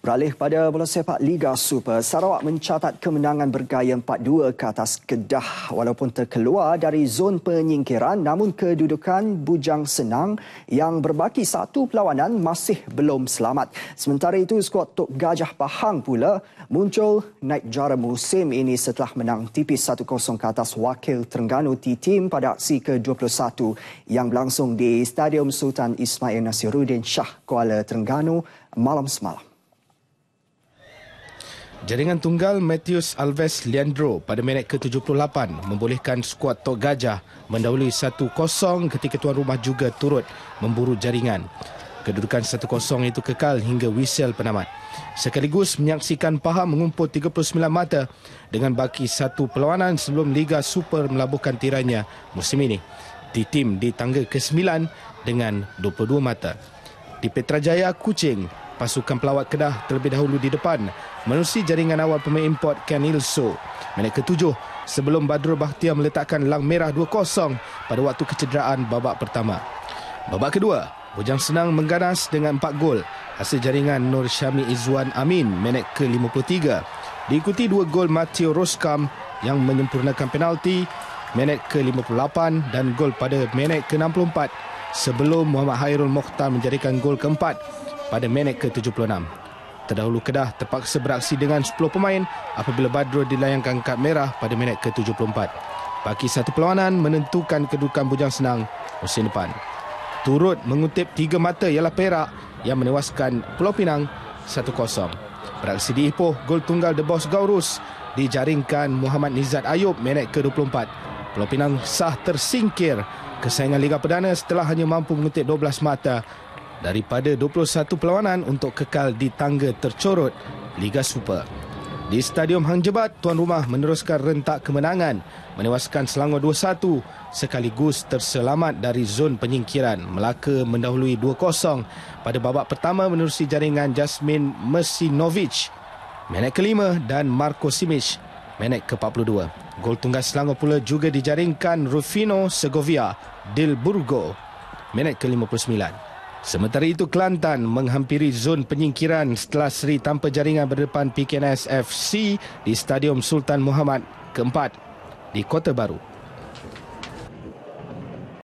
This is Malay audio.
Beralih pada bola sepak Liga Super, Sarawak mencatat kemenangan bergaya 4-2 ke atas Kedah. Walaupun terkeluar dari zon penyingkiran, namun kedudukan Bujang Senang yang berbaki satu perlawanan masih belum selamat. Sementara itu, skuad Tok Gajah Pahang pula muncul naik jara musim ini setelah menang tipis 1-0 ke atas wakil Terengganu t Tim pada aksi ke-21 yang berlangsung di Stadium Sultan Ismail Nasiruddin Shah Kuala Terengganu malam semalam. Jaringan tunggal Matthews Alves Leandro pada minit ke-78 membolehkan skuad Tok Gajah mendahului 1-0 ketika tuan rumah juga turut memburu jaringan. Kedudukan 1-0 itu kekal hingga whistle penamat. Sekaligus menyaksikan Pahang mengumpul 39 mata dengan baki satu perlawanan sebelum Liga Super melabuhkan tirainya musim ini. Di tim di tangga ke-9 dengan 22 mata. Di Petrajaya, Kuching, pasukan pelawat Kedah terlebih dahulu di depan melalui jaringan awal pemain import Ken Ilso. Minit ketujuh sebelum Badrul Bakhtiar meletakkan lang merah 2-0 pada waktu kecederaan babak pertama. Babak kedua, Bujang Senang mengganas dengan 4 gol hasil jaringan Nur Syami Izzuan Amin minit ke-53. Diikuti dua gol Matteo Roskam yang menyempurnakan penalti minit ke-58 dan gol pada minit ke-64 sebelum Muhammad Hairul Mokhtar menjadikan gol keempat pada minit ke-76. Terdahulu Kedah terpaksa beraksi dengan 10 pemain apabila Badro dilayangkan kad merah pada minit ke-74. Bagi satu perlawanan menentukan kedudukan Bujang Senang musim depan. Turut mengutip tiga mata ialah Perak yang menewaskan Pulau Pinang 1-0. Beraksi di Ipoh, gol tunggal The Boss Gaurus dijaringkan Muhammad Nizat Ayub minit ke-24. Pulau Pinang sah tersingkir kesayangan Liga Perdana setelah hanya mampu mengutip 12 mata daripada 21 perlawanan untuk kekal di tangga tercorot Liga Super. Di Stadium Hang Jebat, Tuan Rumah meneruskan rentak kemenangan menewaskan Selangor 2-1 sekaligus terselamat dari zon penyingkiran. Melaka mendahului 2-0 pada babak pertama menerusi jaringan Jasmine Mersinovic, menit kelima dan Marco Simic, menek ke-42. Gol tunggal Selangor pula juga dijaringkan Rufino Segovia, Dilburgo menek menit ke-59. Sementara itu, Kelantan menghampiri zon penyingkiran setelah seri tanpa jaringan berdepan PKNS FC di Stadium Sultan Muhammad keempat di Kota Baru.